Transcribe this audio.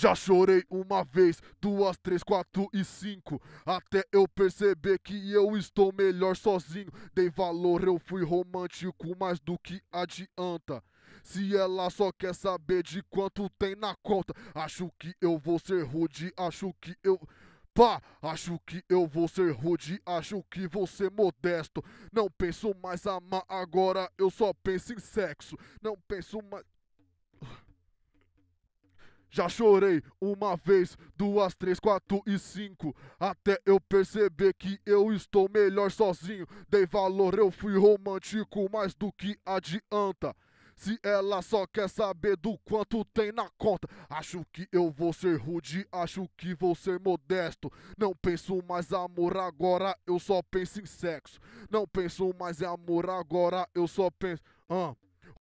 Já chorei uma vez, duas, três, quatro e cinco. Até eu perceber que eu estou melhor sozinho. Dei valor, eu fui romântico, mais do que adianta. Se ela só quer saber de quanto tem na conta, acho que eu vou ser rude, acho que eu. Pá, acho que eu vou ser rude, acho que vou ser modesto. Não penso mais amar agora, eu só penso em sexo. Não penso mais. Já chorei uma vez, duas, três, quatro e cinco. Até eu perceber que eu estou melhor sozinho. Dei valor, eu fui romântico, mais do que adianta. Se ela só quer saber do quanto tem na conta, acho que eu vou ser rude, acho que vou ser modesto. Não penso mais amor agora, eu só penso em sexo. Não penso mais em amor agora, eu só penso. Ah.